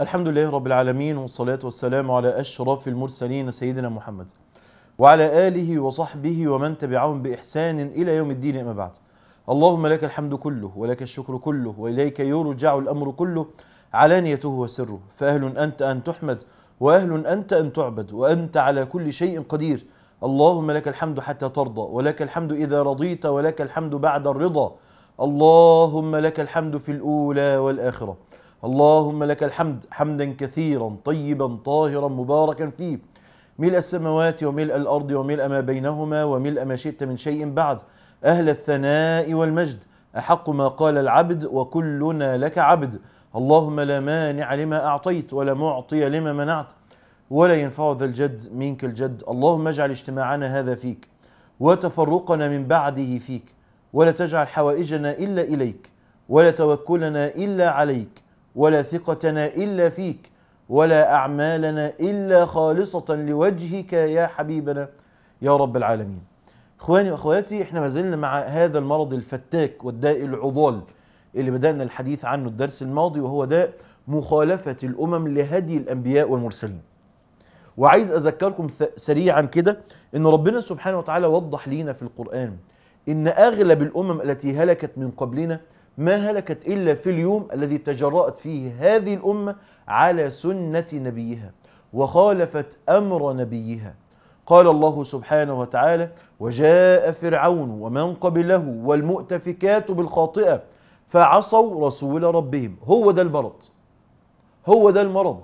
الحمد لله رب العالمين والصلاة والسلام على أشرف المرسلين سيدنا محمد وعلى آله وصحبه ومن تبعهم بإحسان إلى يوم الدين أما بعد اللهم لك الحمد كله ولك الشكر كله وإليك يرجع الأمر كله علانيته وسره فأهل أنت أن تحمد وأهل أنت أن تعبد وأنت على كل شيء قدير اللهم لك الحمد حتى ترضى ولك الحمد إذا رضيت ولك الحمد بعد الرضا اللهم لك الحمد في الأولى والآخرة اللهم لك الحمد حمدا كثيرا طيبا طاهرا مباركا فيه ملء السماوات وملء الأرض وملء ما بينهما وملء ما شئت من شيء بعد أهل الثناء والمجد أحق ما قال العبد وكلنا لك عبد اللهم لا مانع لما أعطيت ولا معطي لما منعت ولا ينفع ذا الجد منك الجد اللهم اجعل اجتماعنا هذا فيك وتفرقنا من بعده فيك ولا تجعل حوائجنا إلا إليك ولا توكلنا إلا عليك ولا ثقتنا إلا فيك ولا أعمالنا إلا خالصة لوجهك يا حبيبنا يا رب العالمين إخواني وأخواتي إحنا ما زلنا مع هذا المرض الفتاك والداء العضال اللي بدأنا الحديث عنه الدرس الماضي وهو داء مخالفة الأمم لهدي الأنبياء والمرسلين وعايز أذكركم سريعا كده إن ربنا سبحانه وتعالى وضح لينا في القرآن إن أغلب الأمم التي هلكت من قبلنا ما هلكت إلا في اليوم الذي تجرأت فيه هذه الأمة على سنة نبيها وخالفت أمر نبيها قال الله سبحانه وتعالى وجاء فرعون ومن قبله والمؤتفكات بالخاطئة فعصوا رسول ربهم هو ده المرض هو ده المرض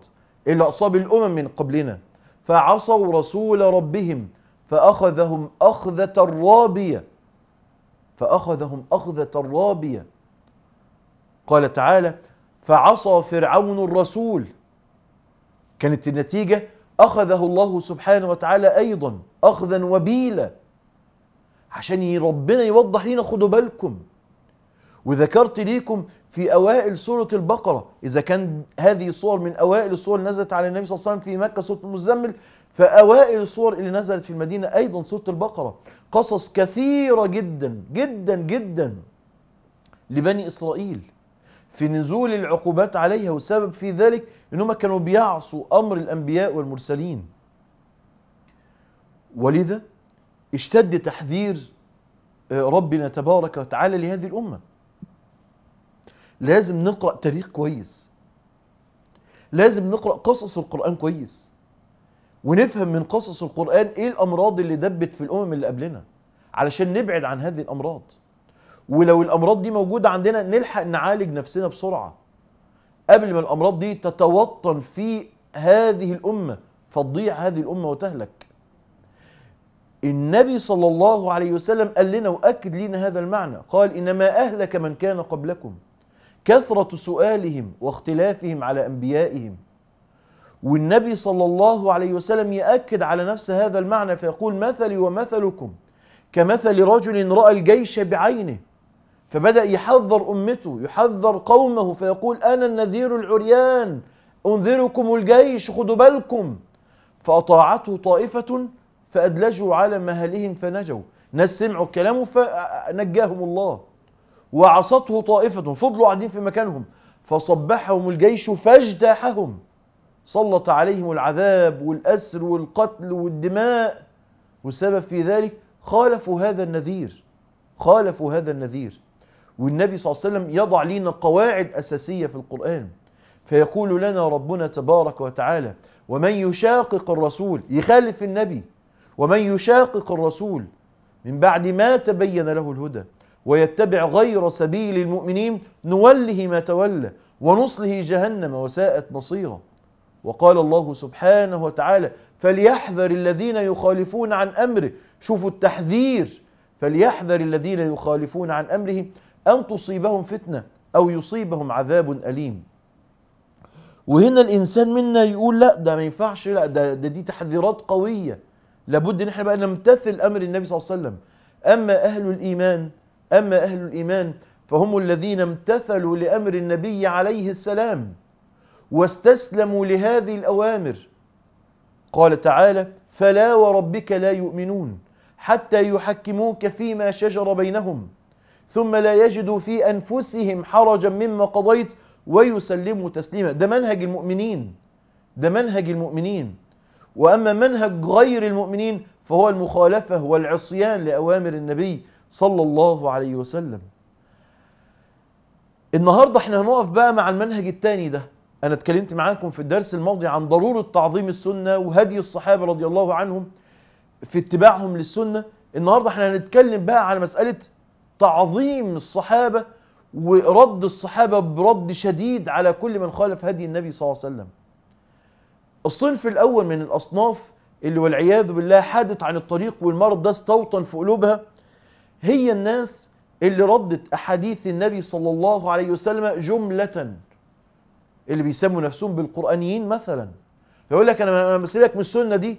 اللي أصاب الأمم من قبلنا فعصوا رسول ربهم فأخذهم أخذة رابية فأخذهم أخذة رابية قال تعالى فعصى فرعون الرسول كانت النتيجة أخذه الله سبحانه وتعالى أيضا أخذا وبيلا عشان ربنا يوضح لينا خدوا بالكم وذكرت ليكم في أوائل سورة البقرة إذا كان هذه الصور من أوائل الصور اللي نزلت على النبي صلى الله عليه وسلم في مكة سورة المزمل فأوائل الصور اللي نزلت في المدينة أيضا سورة البقرة قصص كثيرة جدا جدا جدا لبني إسرائيل في نزول العقوبات عليها والسبب في ذلك انهم كانوا بيعصوا امر الانبياء والمرسلين ولذا اشتد تحذير آه، ربنا تبارك وتعالى لهذه الامه لازم نقرا تاريخ كويس لازم نقرا قصص القران كويس ونفهم من قصص القرآن إيه الأمراض اللي دبت في الأمم اللي قبلنا علشان نبعد عن هذه الأمراض ولو الامراض دي موجوده عندنا نلحق نعالج نفسنا بسرعه قبل ما الامراض دي تتوطن في هذه الامه فتضيع هذه الامه وتهلك النبي صلى الله عليه وسلم قال لنا واكد لنا هذا المعنى قال انما اهلك من كان قبلكم كثره سؤالهم واختلافهم على انبيائهم والنبي صلى الله عليه وسلم ياكد على نفس هذا المعنى فيقول مثلي ومثلكم كمثل رجل راى الجيش بعينه فبدأ يحذر أمته يحذر قومه فيقول أنا النذير العريان أنذركم الجيش خذوا بالكم فأطاعته طائفة فأدلجوا على مهلهم فنجوا ناس سمعوا كلامه فنجاهم الله وعصته طائفة فضلوا قاعدين في مكانهم فصبحهم الجيش فاجتاحهم سلط عليهم العذاب والأسر والقتل والدماء والسبب في ذلك خالفوا هذا النذير خالفوا هذا النذير والنبي صلى الله عليه وسلم يضع لنا قواعد أساسية في القرآن فيقول لنا ربنا تبارك وتعالى ومن يشاقق الرسول يخالف النبي ومن يشاقق الرسول من بعد ما تبين له الهدى ويتبع غير سبيل المؤمنين نوله ما تولى ونصله جهنم وساءت مصيرا وقال الله سبحانه وتعالى فليحذر الذين يخالفون عن امره شوفوا التحذير فليحذر الذين يخالفون عن امره أن تصيبهم فتنة أو يصيبهم عذاب أليم وهنا الإنسان منا يقول لا ده ما ينفعش لا ده, ده دي تحذيرات قوية لابد إن احنا بقى نمتثل أمر النبي صلى الله عليه وسلم أما أهل الإيمان أما أهل الإيمان فهم الذين امتثلوا لأمر النبي عليه السلام واستسلموا لهذه الأوامر قال تعالى فلا وربك لا يؤمنون حتى يحكموك فيما شجر بينهم ثم لا يجدوا في أنفسهم حرجا مما قضيت ويسلموا تسليما ده منهج المؤمنين ده منهج المؤمنين وأما منهج غير المؤمنين فهو المخالفة والعصيان لأوامر النبي صلى الله عليه وسلم النهاردة احنا هنقف بقى مع المنهج الثاني ده أنا اتكلمت معاكم في الدرس الماضي عن ضرورة تعظيم السنة وهدي الصحابة رضي الله عنهم في اتباعهم للسنة النهاردة احنا هنتكلم بقى على مسألة تعظيم الصحابة ورد الصحابة برد شديد على كل من خالف هدي النبي صلى الله عليه وسلم الصنف الأول من الأصناف اللي والعياذ بالله حادت عن الطريق والمرض ده استوطن في قلوبها هي الناس اللي ردت أحاديث النبي صلى الله عليه وسلم جملة اللي بيسموا نفسهم بالقرآنيين مثلا يقول لك أنا مسلك من السنة دي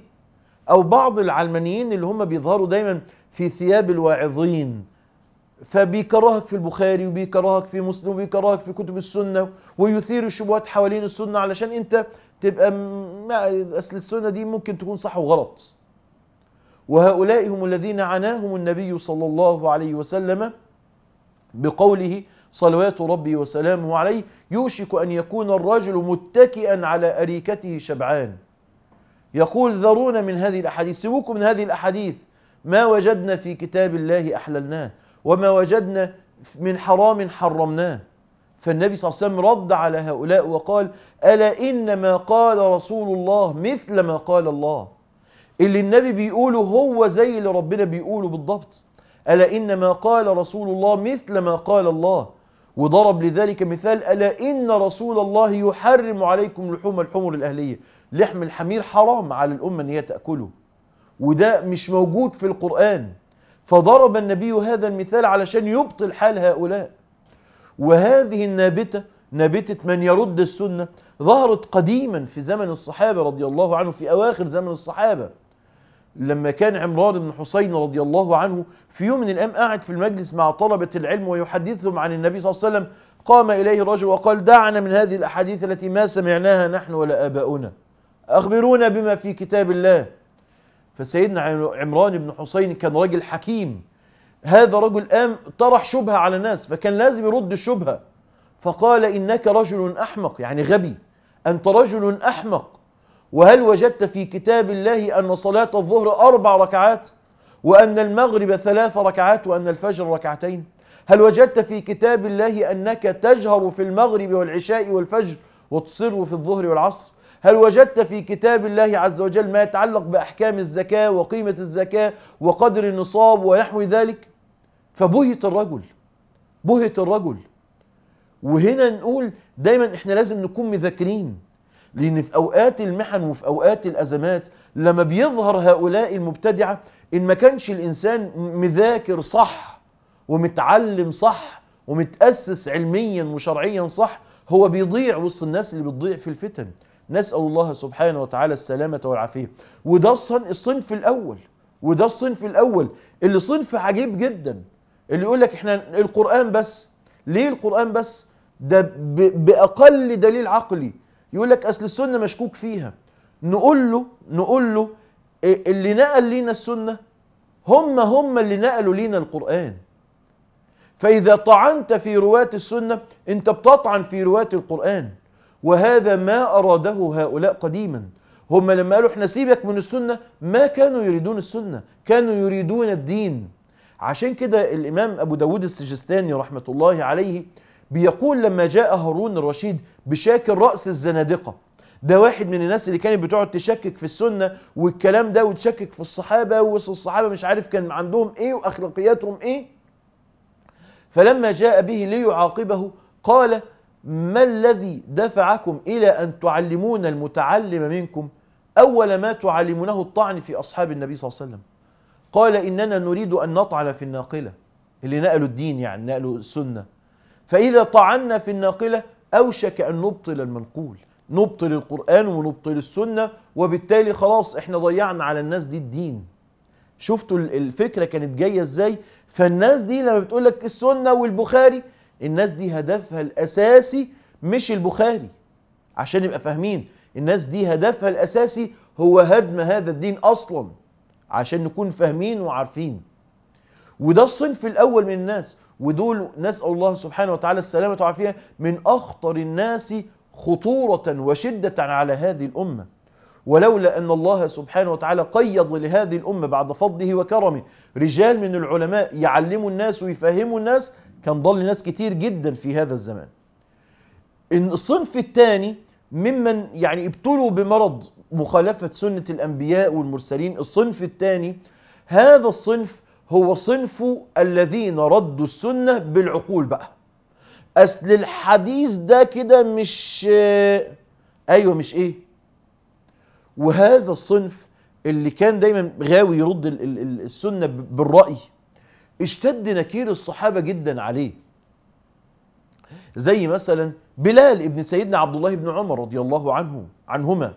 أو بعض العلمانيين اللي هم بيظهروا دايما في ثياب الواعظين فبيكرهك في البخاري وبيكرهك في مسلم وبيكرهك في كتب السنه ويثير الشبهات حوالين السنه علشان انت تبقى اصل السنه دي ممكن تكون صح وغلط. وهؤلاء هم الذين عناهم النبي صلى الله عليه وسلم بقوله صلوات ربي وسلامه عليه يوشك ان يكون الرجل متكئا على اريكته شبعان. يقول ذرونا من هذه الاحاديث سيبوكم من هذه الاحاديث ما وجدنا في كتاب الله احللناه وما وجدنا من حرام حرمناه فالنبي صلى الله عليه وسلم رد على هؤلاء وقال ألا إنما قال رسول الله مثل ما قال الله اللي النبي بيقوله هو زي اللي ربنا بيقوله بالضبط ألا إنما قال رسول الله مثل ما قال الله وضرب لذلك مثال ألا إن رسول الله يحرم عليكم لحوم الحمر الأهلية لحم الحمير حرام على الأمة أن هي تأكله وده مش موجود في القرآن فضرب النبي هذا المثال علشان يبطل حال هؤلاء وهذه النابتة نابتة من يرد السنة ظهرت قديما في زمن الصحابة رضي الله عنه في أواخر زمن الصحابة لما كان عمران بن حسين رضي الله عنه في يوم من الأيام قاعد في المجلس مع طلبة العلم ويحدثهم عن النبي صلى الله عليه وسلم قام إليه رجل وقال دعنا من هذه الأحاديث التي ما سمعناها نحن ولا آباؤنا أخبرونا بما في كتاب الله فسيدنا عمران بن حسين كان راجل حكيم هذا رجل قام طرح شبهة على الناس فكان لازم يرد الشبهة فقال إنك رجل أحمق يعني غبي أنت رجل أحمق وهل وجدت في كتاب الله أن صلاة الظهر أربع ركعات وأن المغرب ثلاث ركعات وأن الفجر ركعتين هل وجدت في كتاب الله أنك تجهر في المغرب والعشاء والفجر وتصر في الظهر والعصر هل وجدت في كتاب الله عز وجل ما يتعلق بأحكام الزكاة وقيمة الزكاة وقدر النصاب ونحو ذلك فبهت الرجل بهت الرجل وهنا نقول دايما احنا لازم نكون مذاكرين لان في اوقات المحن وفي اوقات الازمات لما بيظهر هؤلاء المبتدعه ان ما كانش الانسان مذاكر صح ومتعلم صح ومتاسس علميا وشرعيا صح هو بيضيع وسط الناس اللي بتضيع في الفتن نسأل الله سبحانه وتعالى السلامة والعافية وده الصنف الأول وده الصنف الأول اللي صنف عجيب جدا اللي يقول لك احنا القرآن بس ليه القرآن بس ده بأقل دليل عقلي يقول لك أصل السنة مشكوك فيها نقول له نقول له اللي نقل لينا السنة هم هم اللي نقلوا لينا القرآن فإذا طعنت في رواة السنة أنت بتطعن في رواة القرآن وهذا ما أراده هؤلاء قديما هم لما قالوا احنا سيبك من السنة ما كانوا يريدون السنة كانوا يريدون الدين عشان كده الإمام أبو داود السجستاني رحمة الله عليه بيقول لما جاء هارون الرشيد بشاكل رأس الزنادقة ده واحد من الناس اللي كانت بتقعد تشكك في السنة والكلام ده وتشكك في الصحابة والصحابة مش عارف كان عندهم ايه واخلاقياتهم ايه فلما جاء به ليعاقبه قال ما الذي دفعكم إلى أن تعلمون المتعلم منكم أول ما تعلمونه الطعن في أصحاب النبي صلى الله عليه وسلم قال إننا نريد أن نطعن في الناقلة اللي نقلوا الدين يعني نقلوا السنة فإذا طعنا في الناقلة أوشك أن نبطل المنقول نبطل القرآن ونبطل السنة وبالتالي خلاص احنا ضيعنا على الناس دي الدين شفتوا الفكرة كانت جاية ازاي فالناس دي لما بتقولك السنة والبخاري الناس دي هدفها الاساسي مش البخاري عشان نبقى فاهمين الناس دي هدفها الاساسي هو هدم هذا الدين اصلا عشان نكون فاهمين وعارفين وده الصنف الاول من الناس ودول نسال الله سبحانه وتعالى السلامه والعافيه من اخطر الناس خطوره وشده على هذه الامه ولولا أن الله سبحانه وتعالى قيض لهذه الأمة بعد فضله وكرمه رجال من العلماء يعلموا الناس ويفهموا الناس كان ضل ناس كتير جدا في هذا الزمان الصنف الثاني ممن يعني ابتلوا بمرض مخالفة سنة الأنبياء والمرسلين الصنف الثاني هذا الصنف هو صنف الذين ردوا السنة بالعقول بقى أصل الحديث ده كده مش أيوة مش إيه وهذا الصنف اللي كان دايما غاوي يرد السنة بالرأي اشتد نكير الصحابة جدا عليه زي مثلا بلال ابن سيدنا عبد الله بن عمر رضي الله عنه عنهما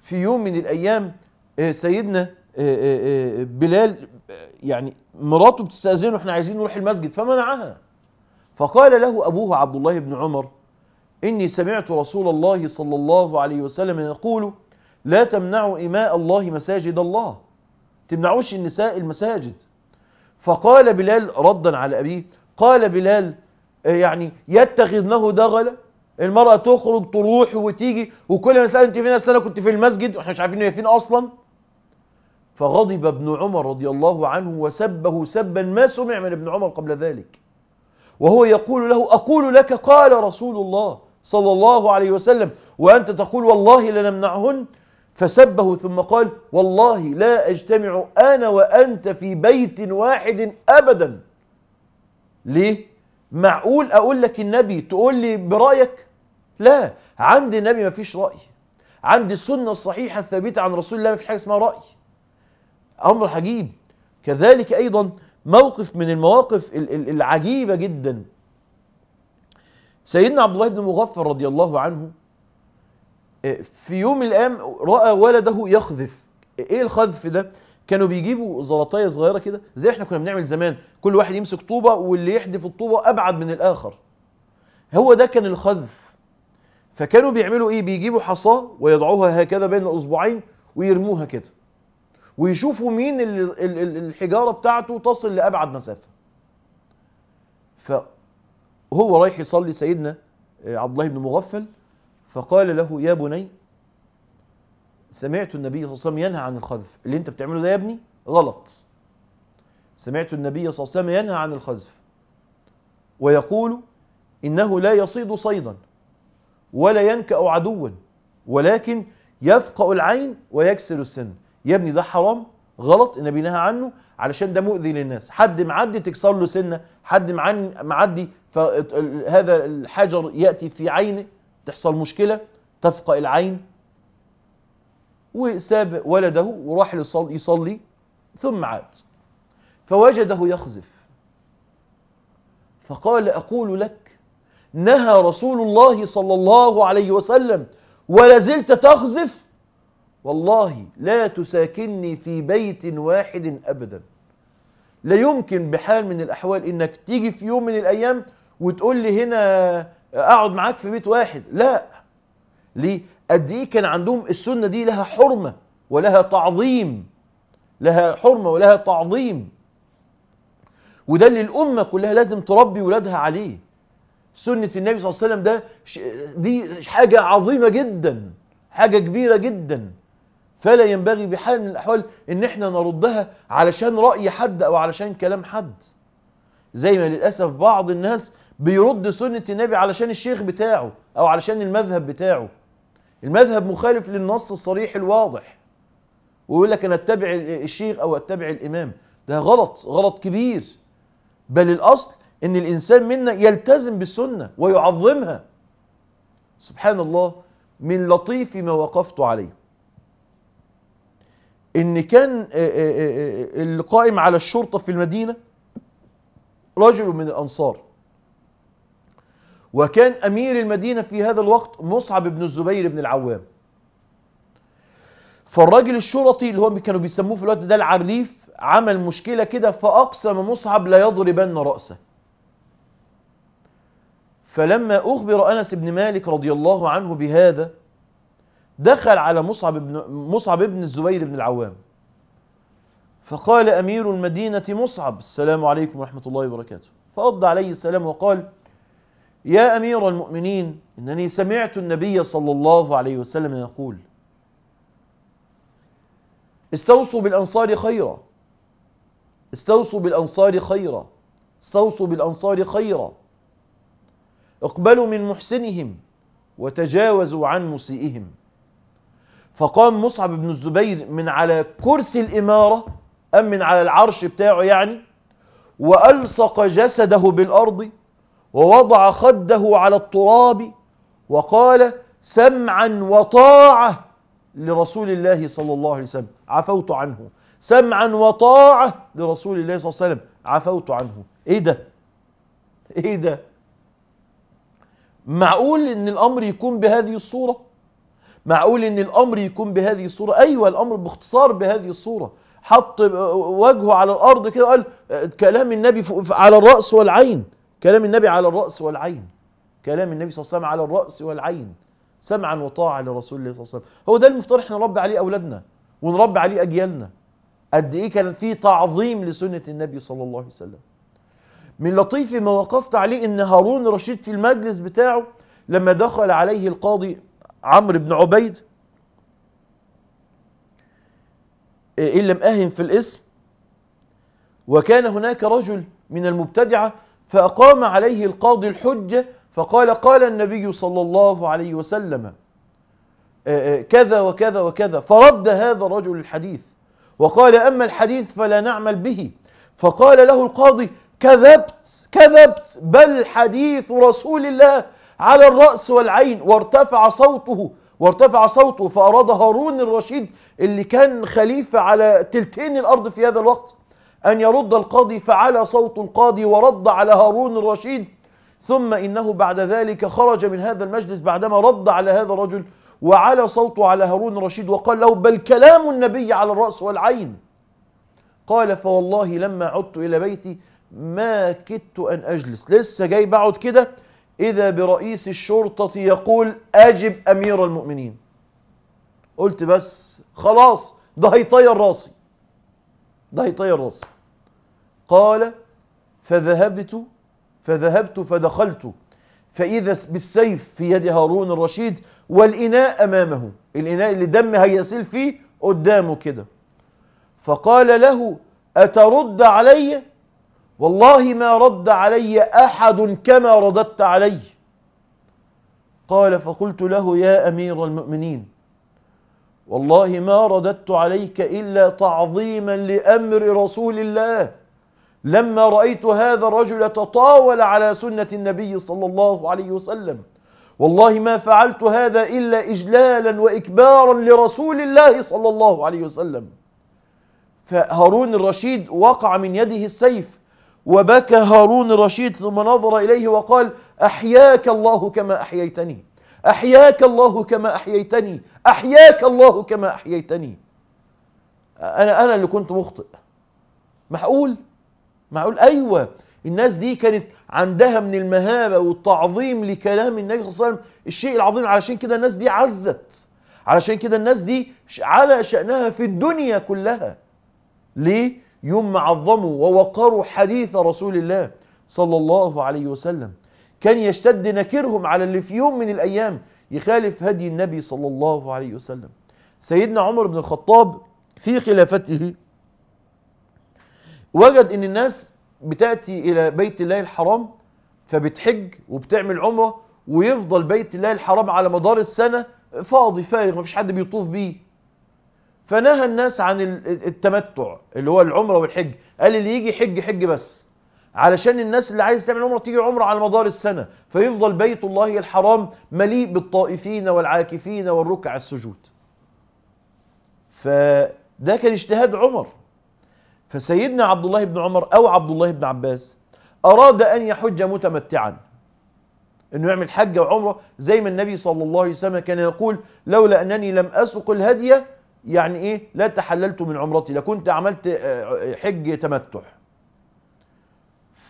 في يوم من الأيام آه، سيدنا آه، آه، بلال يعني مراته بتستأذنه احنا عايزين نروح المسجد فمنعها فقال له أبوه عبد الله بن عمر إني سمعت رسول الله صلى الله عليه وسلم يقول لا تمنعوا إماء الله مساجد الله تمنعوش النساء المساجد فقال بلال ردا على أبيه قال بلال آه، يعني يتخذنه دغلا المرأة تخرج تروح وتيجي وكل ما سأل انت فين أنا كنت في المسجد واحنا مش عارفين هي فين أصلا فغضب ابن عمر رضي الله عنه وسبه سبا ما سمع من ابن عمر قبل ذلك وهو يقول له أقول لك قال رسول الله صلى الله عليه وسلم وأنت تقول والله لنمنعهن فسبه ثم قال والله لا أجتمع أنا وأنت في بيت واحد أبدا ليه؟ معقول أقول لك النبي تقول لي برأيك؟ لا عند النبي ما فيش رأي عند السنة الصحيحة الثابتة عن رسول الله ما فيش حاجة اسمها رأي أمر عجيب كذلك أيضا موقف من المواقف العجيبة جدا سيدنا عبد الله بن مغفر رضي الله عنه في يوم من الايام راى ولده يقذف ايه القذف ده كانوا بيجيبوا زلطايه صغيره كده زي احنا كنا بنعمل زمان كل واحد يمسك طوبه واللي يحدف الطوبه ابعد من الاخر هو ده كان الخذف فكانوا بيعملوا ايه بيجيبوا حصاه ويضعوها هكذا بين الاصبعين ويرموها كده ويشوفوا مين الحجاره بتاعته تصل لابعد مسافه فهو رايح يصلي سيدنا آه، عبد الله بن مغفل فقال له يا بني سمعت النبي صلى الله عليه وسلم ينهى عن الخذف اللي انت بتعمله ده يا ابني غلط سمعت النبي صلى الله عليه وسلم ينهى عن الخذف ويقول انه لا يصيد صيدا ولا ينكأ عدوا ولكن يفقأ العين ويكسر السن يا ابني ده حرام غلط النبي نهى عنه علشان ده مؤذي للناس حد معدي تكسر له سنه حد معدي فهذا الحجر ياتي في عينه تحصل مشكله تفقأ العين وساب ولده وراح يصلي ثم عاد فوجده يخزف فقال اقول لك نهى رسول الله صلى الله عليه وسلم ولازلت تخزف والله لا تساكني في بيت واحد ابدا لا يمكن بحال من الاحوال انك تيجي في يوم من الايام وتقول لي هنا اقعد معاك في بيت واحد لا ليه قد ايه كان عندهم السنه دي لها حرمه ولها تعظيم لها حرمه ولها تعظيم وده اللي الامه كلها لازم تربي ولادها عليه سنه النبي صلى الله عليه وسلم ده دي حاجه عظيمه جدا حاجه كبيره جدا فلا ينبغي بحال من الاحوال ان احنا نردها علشان راي حد او علشان كلام حد زي ما للاسف بعض الناس بيرد سنه النبي علشان الشيخ بتاعه او علشان المذهب بتاعه المذهب مخالف للنص الصريح الواضح ويقول لك انا اتبع الشيخ او اتبع الامام ده غلط غلط كبير بل الاصل ان الانسان منا يلتزم بالسنه ويعظمها سبحان الله من لطيف ما وقفت عليه ان كان آه، آه، آه، اللي قائم على الشرطه في المدينه رجل من الانصار وكان أمير المدينة في هذا الوقت مصعب بن الزبير بن العوام فالراجل الشرطي اللي هم كانوا بيسموه في الوقت ده العريف عمل مشكلة كده فأقسم مصعب لا يضربن رأسه فلما أخبر أنس بن مالك رضي الله عنه بهذا دخل على مصعب بن, مصعب بن الزبير بن العوام فقال أمير المدينة مصعب السلام عليكم ورحمة الله وبركاته فرد عليه السلام وقال يا أمير المؤمنين إنني سمعت النبي صلى الله عليه وسلم يقول استوصوا بالأنصار خيرا استوصوا بالأنصار خيرا استوصوا بالأنصار خيرا اقبلوا من محسنهم وتجاوزوا عن مسيئهم فقام مصعب بن الزبير من على كرسي الإمارة أم من على العرش بتاعه يعني وألصق جسده بالأرض ووضع خده على التراب وقال سمعا وطاعه لرسول الله صلى الله عليه وسلم عفوت عنه سمعا وطاعه لرسول الله صلى الله عليه وسلم عفوت عنه ايه ده ايه ده معقول ان الامر يكون بهذه الصوره معقول ان الامر يكون بهذه الصوره ايوه الامر باختصار بهذه الصوره حط وجهه على الارض كده قال آه، كلام النبي على الراس والعين كلام النبي على الرأس والعين كلام النبي صلى الله عليه وسلم على الرأس والعين سمعا وطاعة لرسول الله صلى الله عليه وسلم هو ده المفترض احنا نربي عليه أولادنا ونربي عليه أجيالنا قد إيه كان في تعظيم لسنة النبي صلى الله عليه وسلم من لطيف ما وقفت عليه إن هارون رشيد في المجلس بتاعه لما دخل عليه القاضي عمرو بن عبيد إيه، إن لم أهن في الاسم وكان هناك رجل من المبتدعة فأقام عليه القاضي الحجة فقال قال النبي صلى الله عليه وسلم آه، آه، كذا وكذا وكذا فرد هذا الرجل الحديث وقال أما الحديث فلا نعمل به فقال له القاضي كذبت كذبت بل حديث رسول الله على الرأس والعين وارتفع صوته وارتفع صوته فأراد هارون الرشيد اللي كان خليفة على تلتين الأرض في هذا الوقت أن يرد القاضي فعلى صوت القاضي ورد على هارون الرشيد ثم إنه بعد ذلك خرج من هذا المجلس بعدما رد على هذا الرجل وعلى صوته على هارون الرشيد وقال له بل كلام النبي على الرأس والعين قال فوالله لما عدت إلى بيتي ما كدت أن أجلس لسه جاي بقعد كده إذا برئيس الشرطة يقول أجب أمير المؤمنين قلت بس خلاص ده هيطير راسي ده هيطير راسي قال فذهبت فذهبت فدخلت فإذا بالسيف في يد هارون الرشيد والإناء أمامه الإناء اللي دم هيسيل فيه قدامه كده فقال له أترد علي والله ما رد علي أحد كما رددت علي قال فقلت له يا أمير المؤمنين والله ما رددت عليك إلا تعظيما لأمر رسول الله لما رأيت هذا الرجل تطاول على سنة النبي صلى الله عليه وسلم والله ما فعلت هذا إلا إجلالا وإكبارا لرسول الله صلى الله عليه وسلم فهارون الرشيد وقع من يده السيف وبكى هارون الرشيد ثم نظر إليه وقال أحياك الله كما أحييتني أحياك الله كما أحييتني أحياك الله كما أحييتني أنا أنا اللي كنت مخطئ معقول معقول أيوة الناس دي كانت عندها من المهابة والتعظيم لكلام النبي صلى الله عليه وسلم الشيء العظيم علشان كده الناس دي عزت علشان كده الناس دي على شأنها في الدنيا كلها ليه؟ يوم عظموا ووقروا حديث رسول الله صلى الله عليه وسلم كان يشتد نكرهم على اللي في يوم من الأيام يخالف هدي النبي صلى الله عليه وسلم سيدنا عمر بن الخطاب في خلافته وجد ان الناس بتاتي الى بيت الله الحرام فبتحج وبتعمل عمره ويفضل بيت الله الحرام على مدار السنه فاضي فارغ مفيش حد بيطوف بيه فنهى الناس عن التمتع اللي هو العمره والحج قال اللي يجي حج حج بس علشان الناس اللي عايز تعمل عمره تيجي عمره على مدار السنة فيفضل بيت الله الحرام مليء بالطائفين والعاكفين والركع السجود فده كان اجتهاد عمر فسيدنا عبد الله بن عمر أو عبد الله بن عباس أراد أن يحج متمتعا أنه يعمل حجة وعمرة زي ما النبي صلى الله عليه وسلم كان يقول لولا أنني لم أسق الهدي يعني إيه لا تحللت من عمرتي لكنت عملت آه، حج تمتع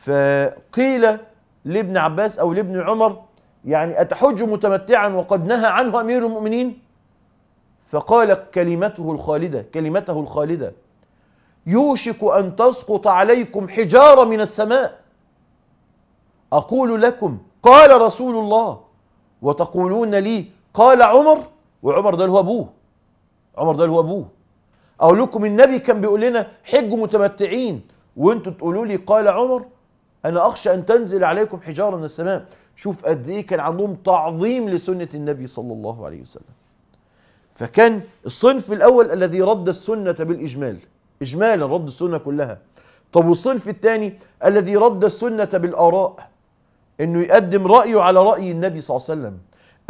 فقيل لابن عباس أو لابن عمر يعني أتحج متمتعا وقد نهى عنه أمير المؤمنين فقال كلمته الخالدة كلمته الخالدة يوشك أن تسقط عليكم حجارة من السماء أقول لكم قال رسول الله وتقولون لي قال عمر وعمر ده اللي هو أبوه عمر ده اللي هو أبوه أقول لكم النبي كان بيقول لنا حج متمتعين وانتوا تقولوا لي قال عمر أنا أخشى أن تنزل عليكم حجارة من السماء شوف قد إيه كان عندهم تعظيم لسنة النبي صلى الله عليه وسلم فكان الصنف الأول الذي رد السنة بالإجمال إجمالا رد السنة كلها طب والصنف الثاني الذي رد السنة بالآراء انه يقدم رأيه على رأي النبي صلى الله عليه وسلم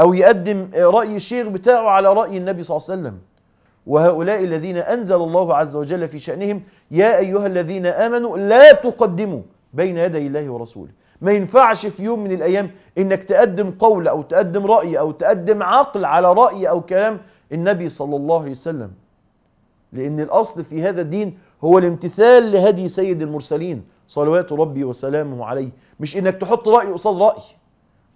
او يقدم رأي الشيخ بتاعه على رأي النبي صلى الله عليه وسلم وهؤلاء الذين انزل الله عز وجل في شأنهم يا ايها الذين امنوا لا تقدموا بين يدي الله ورسوله ما ينفعش في يوم من الأيام إنك تقدم قول أو تقدم رأي أو تقدم عقل على رأي أو كلام النبي صلى الله عليه وسلم لأن الأصل في هذا الدين هو الامتثال لهدي سيد المرسلين صلوات ربي وسلامه عليه مش إنك تحط رأي قصاد رأي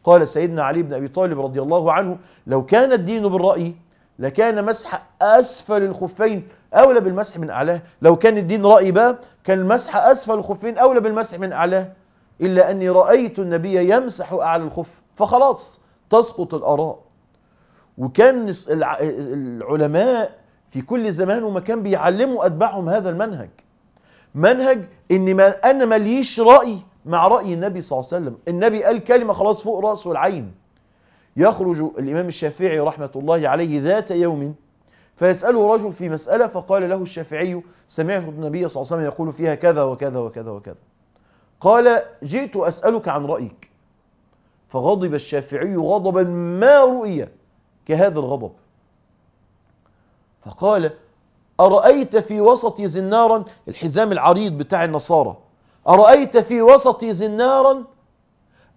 قال سيدنا علي بن أبي طالب رضي الله عنه لو كان الدين بالرأي لكان مسح أسفل الخفين أولى بالمسح من أعلاه لو كان الدين رأي بقى كان المسح أسفل الخفين أولى بالمسح من أعلاه إلا أني رأيت النبي يمسح أعلى الخف فخلاص تسقط الآراء وكان العلماء في كل زمان ومكان بيعلموا أتباعهم هذا المنهج منهج إن ما أنا ماليش رأي مع رأي النبي صلى الله عليه وسلم النبي قال كلمة خلاص فوق رأسه العين يخرج الإمام الشافعي رحمة الله عليه ذات يوم فيسأله رجل في مسألة فقال له الشافعي سمعت النبي صلى الله عليه وسلم يقول فيها كذا وكذا وكذا وكذا قال جئت أسألك عن رأيك فغضب الشافعي غضبا ما رؤية كهذا الغضب فقال أرأيت في وسطي زنارا الحزام العريض بتاع النصارى أرأيت في وسطي زنارا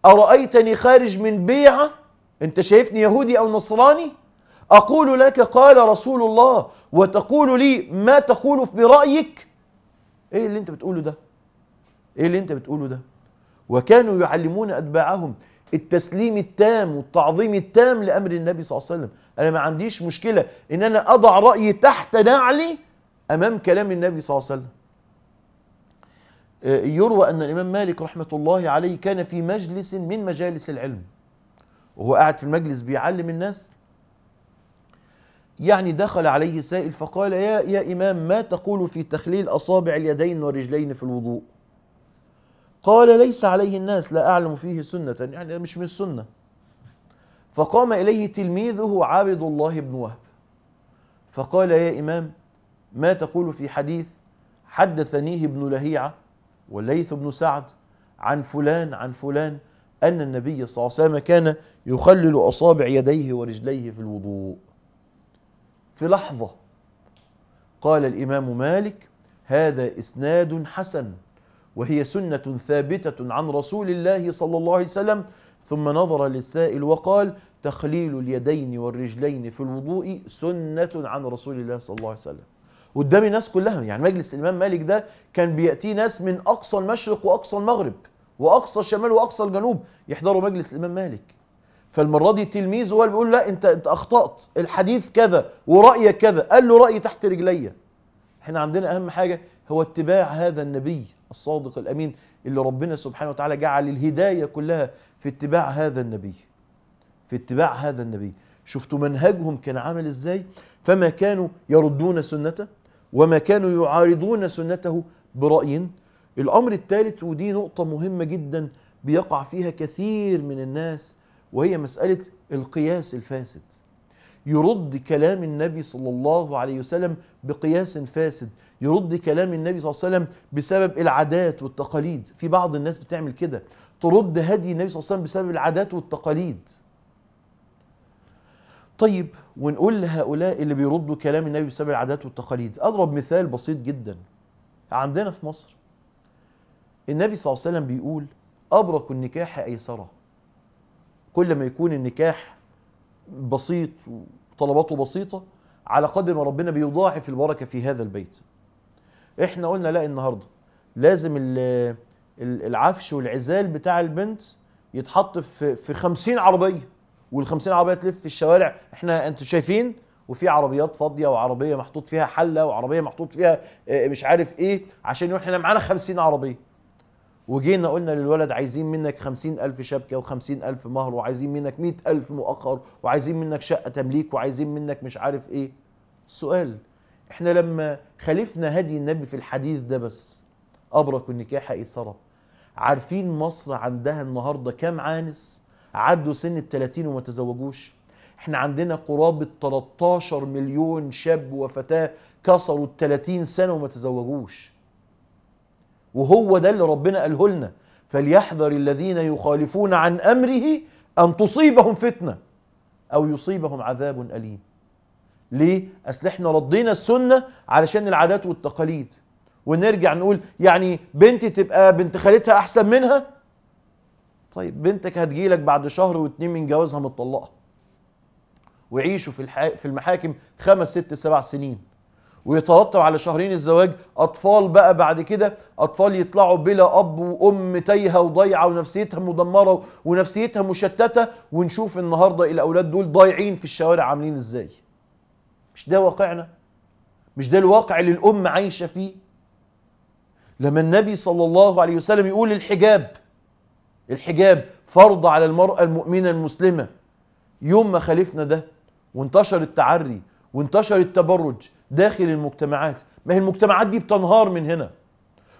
أرأيتني خارج من بيعة انت شايفني يهودي او نصراني اقول لك قال رسول الله وتقول لي ما تقول برايك ايه اللي انت بتقوله ده ايه اللي انت بتقوله ده وكانوا يعلمون اتباعهم التسليم التام والتعظيم التام لامر النبي صلى الله عليه وسلم انا ما عنديش مشكله ان انا اضع رايي تحت نعلي امام كلام النبي صلى الله عليه وسلم آه، يروى ان الامام مالك رحمه الله عليه كان في مجلس من مجالس العلم وهو قاعد في المجلس بيعلم الناس يعني دخل عليه سائل فقال يا يا إمام ما تقول في تخليل أصابع اليدين والرجلين في الوضوء قال ليس عليه الناس لا أعلم فيه سنة يعني مش من السنة فقام إليه تلميذه عابد الله بن وهب فقال يا إمام ما تقول في حديث حدثنيه ابن لهيعة والليث بن سعد عن فلان عن فلان أن النبي صلى الله عليه وسلم كان يخلل أصابع يديه ورجليه في الوضوء في لحظة قال الإمام مالك هذا إسناد حسن وهي سنة ثابتة عن رسول الله صلى الله عليه وسلم ثم نظر للسائل وقال تخليل اليدين والرجلين في الوضوء سنة عن رسول الله صلى الله عليه وسلم قدام الناس كلها يعني مجلس الإمام مالك ده كان بيأتيه ناس من أقصى المشرق وأقصى المغرب واقصى الشمال واقصى الجنوب يحضروا مجلس الامام مالك فالمره دي تلميذه هو بيقول لا انت انت اخطات الحديث كذا ورايك كذا قال له رايي تحت رجليا احنا عندنا اهم حاجه هو اتباع هذا النبي الصادق الامين اللي ربنا سبحانه وتعالى جعل الهدايه كلها في اتباع هذا النبي في اتباع هذا النبي شفتوا منهجهم كان عامل ازاي فما كانوا يردون سنته وما كانوا يعارضون سنته برأي الأمر الثالث ودي نقطة مهمة جدا بيقع فيها كثير من الناس وهي مسألة القياس الفاسد يرد كلام النبي صلى الله عليه وسلم بقياس فاسد يرد كلام النبي صلى الله عليه وسلم بسبب العادات والتقاليد في بعض الناس بتعمل كده ترد هدي النبي صلى الله عليه وسلم بسبب العادات والتقاليد طيب ونقول لهؤلاء اللي بيردوا كلام النبي بسبب العادات والتقاليد اضرب مثال بسيط جدا عندنا في مصر النبي صلى الله عليه وسلم بيقول أبرك النكاح أيسره كل ما يكون النكاح بسيط وطلباته بسيطة على قدر ما ربنا بيضاعف البركة في هذا البيت احنا قلنا لا النهاردة لازم العفش والعزال بتاع البنت يتحط في في 50 عربية وال50 عربية تلف في الشوارع احنا انتوا شايفين وفي عربيات فاضية وعربية محطوط فيها حلة وعربية محطوط فيها آه، مش عارف ايه عشان احنا معانا 50 عربية وجينا قلنا للولد عايزين منك خمسين ألف شبكة وخمسين ألف مهر وعايزين منك مئة ألف مؤخر وعايزين منك شقة تمليك وعايزين منك مش عارف إيه السؤال إحنا لما خالفنا هدي النبي في الحديث ده بس أبرك النكاح إيسرة عارفين مصر عندها النهاردة كام عانس عدوا سن التلاتين وما تزوجوش احنا عندنا قرابة 13 مليون شاب وفتاة كسروا التلاتين سنة وما تزوجوش وهو ده اللي ربنا قاله لنا فليحذر الذين يخالفون عن امره ان تصيبهم فتنه او يصيبهم عذاب اليم ليه اصل احنا ردينا السنه علشان العادات والتقاليد ونرجع نقول يعني بنتي تبقى بنت خالتها احسن منها طيب بنتك هتجيلك بعد شهر واتنين من جوازها متطلقه ويعيشوا في في المحاكم خمس ست سبع سنين ويترتب على شهرين الزواج اطفال بقى بعد كده اطفال يطلعوا بلا اب وام تايهه وضايعه ونفسيتها مدمره ونفسيتها مشتته ونشوف النهارده الاولاد دول ضايعين في الشوارع عاملين ازاي مش ده واقعنا مش ده الواقع اللي الام عايشه فيه لما النبي صلى الله عليه وسلم يقول الحجاب الحجاب فرض على المراه المؤمنه المسلمه يوم ما خالفنا ده وانتشر التعري وانتشر التبرج داخل المجتمعات ما هي المجتمعات دي بتنهار من هنا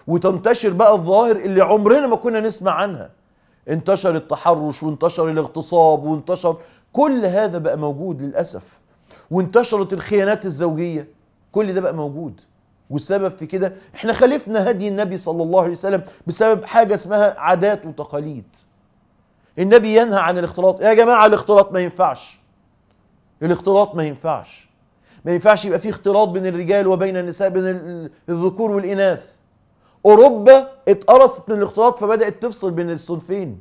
وتنتشر بقى الظواهر اللي عمرنا ما كنا نسمع عنها انتشر التحرش وانتشر الاغتصاب وانتشر كل هذا بقى موجود للأسف وانتشرت الخيانات الزوجية كل ده بقى موجود والسبب في كده احنا خالفنا هدي النبي صلى الله عليه وسلم بسبب حاجة اسمها عادات وتقاليد النبي ينهى عن الاختلاط يا جماعة الاختلاط ما ينفعش الاختلاط ما ينفعش ما ينفعش يبقى في اختلاط بين الرجال وبين النساء بين الذكور والإناث أوروبا اتقرصت من الاختلاط فبدأت تفصل بين الصنفين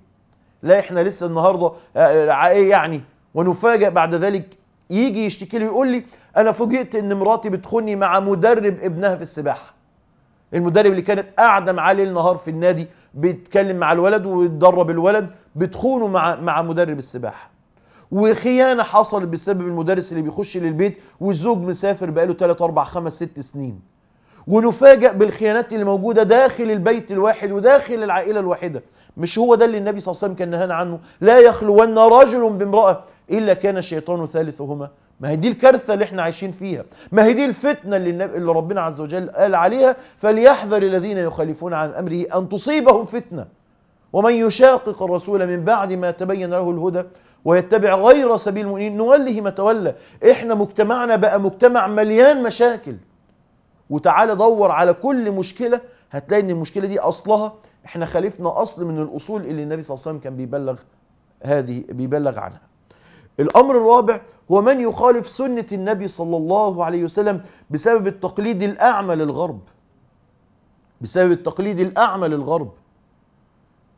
لا احنا لسه النهاردة آه، آه، ايه يعني ونفاجئ بعد ذلك يجي يشتكي لي ويقول لي انا فوجئت ان مراتي بتخوني مع مدرب ابنها في السباحه المدرب اللي كانت قاعده معاه ليل نهار في النادي بيتكلم مع الولد ويتدرب الولد بتخونه مع مع مدرب السباحه وخيانه حصلت بسبب المدرس اللي بيخش للبيت والزوج مسافر بقاله 3 4 5 6 سنين ونفاجئ بالخيانات اللي موجوده داخل البيت الواحد وداخل العائله الواحده مش هو ده اللي النبي صلى الله عليه وسلم كان نهانا عنه لا يخلون رجل بامراه الا كان الشيطان ثالثهما ما هي دي الكارثه اللي احنا عايشين فيها ما هي دي الفتنه اللي, النبي اللي ربنا عز وجل قال عليها فليحذر الذين يخالفون عن امره ان تصيبهم فتنه ومن يشاقق الرسول من بعد ما تبين له الهدى ويتبع غير سبيل المؤمنين نوله ما تولى احنا مجتمعنا بقى مجتمع مليان مشاكل وتعالى دور على كل مشكله هتلاقي ان المشكله دي اصلها احنا خالفنا اصل من الاصول اللي النبي صلى الله عليه وسلم كان بيبلغ هذه بيبلغ عنها الامر الرابع هو من يخالف سنه النبي صلى الله عليه وسلم بسبب التقليد الاعمى للغرب بسبب التقليد الاعمى للغرب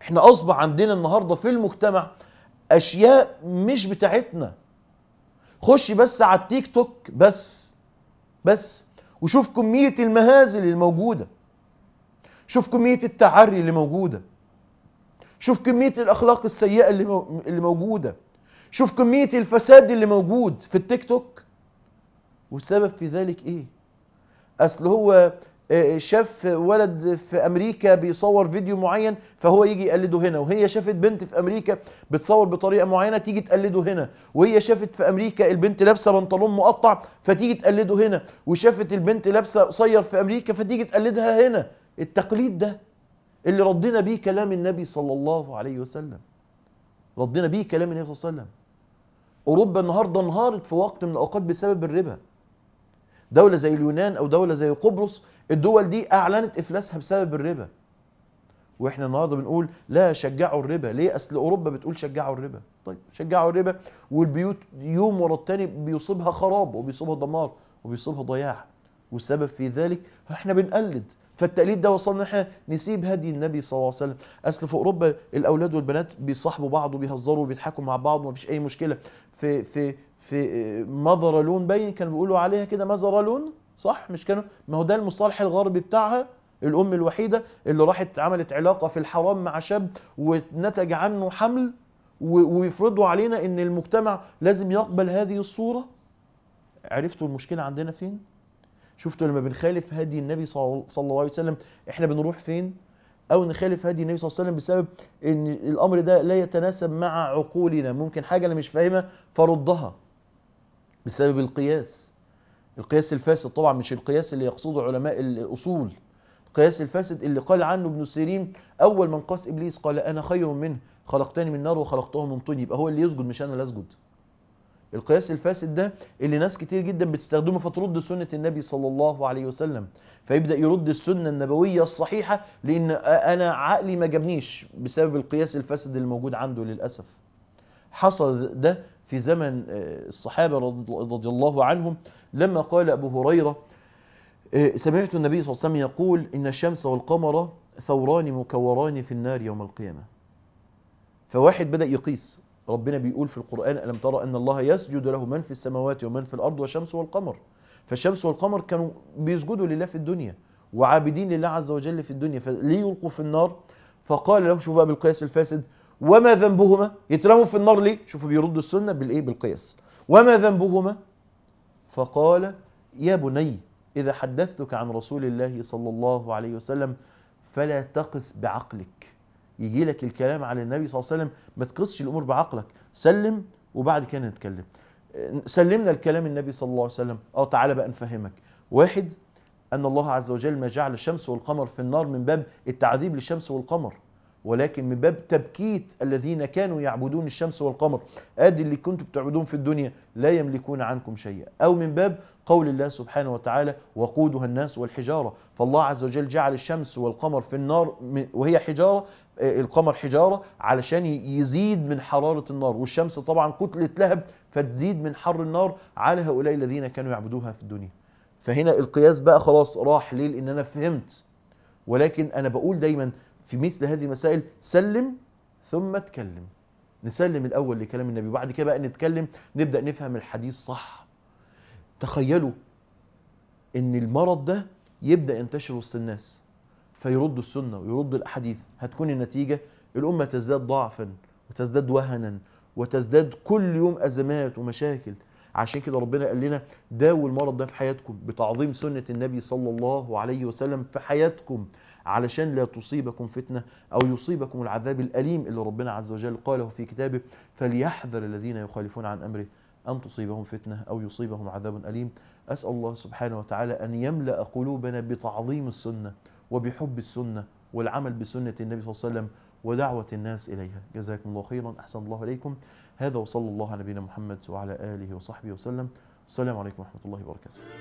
احنا اصبح عندنا النهارده في المجتمع اشياء مش بتاعتنا خش بس على التيك توك بس بس وشوف كميه المهازل اللي موجوده شوف كميه التعري اللي موجوده شوف كميه الاخلاق السيئه اللي اللي موجوده شوف كميه الفساد اللي موجود في التيك توك والسبب في ذلك ايه اصل هو آه، آه، شاف ولد في امريكا بيصور فيديو معين فهو يجي يقلده هنا وهي شافت بنت في امريكا بتصور بطريقه معينه تيجي تقلده هنا وهي شافت في امريكا البنت لابسه بنطلون مقطع فتيجي تقلده هنا وشافت البنت لابسه قصير في امريكا فتيجي تقلدها هنا التقليد ده اللي ردنا بيه كلام النبي صلى الله عليه وسلم ردنا بيه كلام النبي صلى الله عليه وسلم اوروبا النهارده انهارت في وقت من الاوقات بسبب الربا دولة زي اليونان أو دولة زي قبرص الدول دي أعلنت إفلاسها بسبب الربا واحنا النهارده بنقول لا شجعوا الربا ليه اصل اوروبا بتقول شجعوا الربا طيب شجعوا الربا والبيوت يوم ورا التاني بيصيبها خراب وبيصيبها دمار وبيصيبها ضياع والسبب في ذلك احنا بنقلد فالتقليد ده وصلنا احنا نسيب هدي النبي صلى الله عليه وسلم اصل في اوروبا الاولاد والبنات بيصاحبوا بعض وبيهزروا وبيضحكوا مع بعض ومفيش اي مشكله في في في آه، لون باين كانوا بيقولوا عليها كده لون صح مش كانوا ما هو ده المصطلح الغربي بتاعها الام الوحيده اللي راحت عملت علاقه في الحرام مع شاب ونتج عنه حمل ويفرضوا علينا ان المجتمع لازم يقبل هذه الصوره عرفتوا المشكله عندنا فين شفتوا لما بنخالف هدي النبي صلى الله عليه وسلم احنا بنروح فين او نخالف هدي النبي صلى الله عليه وسلم بسبب ان الامر ده لا يتناسب مع عقولنا ممكن حاجه انا مش فاهمها فردها بسبب القياس القياس الفاسد طبعا مش القياس اللي يقصده علماء الأصول القياس الفاسد اللي قال عنه ابن سيرين أول من قاس إبليس قال أنا خير منه خلقتني من نار وخلقته من طين يبقى هو اللي يسجد مش أنا اللي أسجد القياس الفاسد ده اللي ناس كتير جدا بتستخدمه فترد سنة النبي صلى الله عليه وسلم فيبدأ يرد السنة النبوية الصحيحة لأن أنا عقلي ما جابنيش بسبب القياس الفاسد اللي موجود عنده للأسف حصل ده في زمن آه، الصحابة رضي الله عنهم لما قال أبو هريرة آه، سمعت النبي صلى الله عليه وسلم يقول إن الشمس والقمر ثوران مكوران في النار يوم القيامة فواحد بدأ يقيس ربنا بيقول في القرآن ألم ترى أن الله يسجد له من في السماوات ومن في الأرض والشمس والقمر فالشمس والقمر كانوا بيسجدوا لله في الدنيا وعابدين لله عز وجل في الدنيا فليه يلقوا في النار فقال له شوف بقى بالقياس الفاسد وما ذنبهما يترموا في النار ليه شوفوا بيردوا السنه بالايه بالقياس وما ذنبهما فقال يا بني اذا حدثتك عن رسول الله صلى الله عليه وسلم فلا تقس بعقلك يجي لك الكلام على النبي صلى الله عليه وسلم ما تقصش الامور بعقلك سلم وبعد كده نتكلم سلمنا الكلام النبي صلى الله عليه وسلم اه تعالى بقى نفهمك واحد ان الله عز وجل ما جعل الشمس والقمر في النار من باب التعذيب للشمس والقمر ولكن من باب تبكيت الذين كانوا يعبدون الشمس والقمر ادي اللي كنتم بتعبدون في الدنيا لا يملكون عنكم شيئا او من باب قول الله سبحانه وتعالى وقودها الناس والحجاره فالله عز وجل جعل الشمس والقمر في النار وهي حجاره آه، القمر حجاره علشان يزيد من حراره النار والشمس طبعا كتله لهب فتزيد من حر النار على هؤلاء الذين كانوا يعبدوها في الدنيا فهنا القياس بقى خلاص راح ليه لان انا فهمت ولكن انا بقول دايما في مثل هذه المسائل سلم ثم اتكلم نسلم الاول لكلام النبي وبعد كده بقى نتكلم نبدا نفهم الحديث صح تخيلوا ان المرض ده يبدا ينتشر وسط الناس فيرد السنه ويرد الاحاديث هتكون النتيجه الامه تزداد ضعفا وتزداد وهنا وتزداد كل يوم ازمات ومشاكل عشان كده ربنا قال لنا داووا المرض ده في حياتكم بتعظيم سنه النبي صلى الله عليه وسلم في حياتكم علشان لا تصيبكم فتنة أو يصيبكم العذاب الأليم اللي ربنا عز وجل قاله في كتابه فليحذر الذين يخالفون عن أمره أن تصيبهم فتنة أو يصيبهم عذاب أليم أسأل الله سبحانه وتعالى أن يملأ قلوبنا بتعظيم السنة وبحب السنة والعمل بسنة النبي صلى الله عليه وسلم ودعوة الناس إليها جزاكم الله خيرا أحسن الله إليكم هذا وصلى الله على نبينا محمد وعلى آله وصحبه وسلم السلام عليكم ورحمة الله وبركاته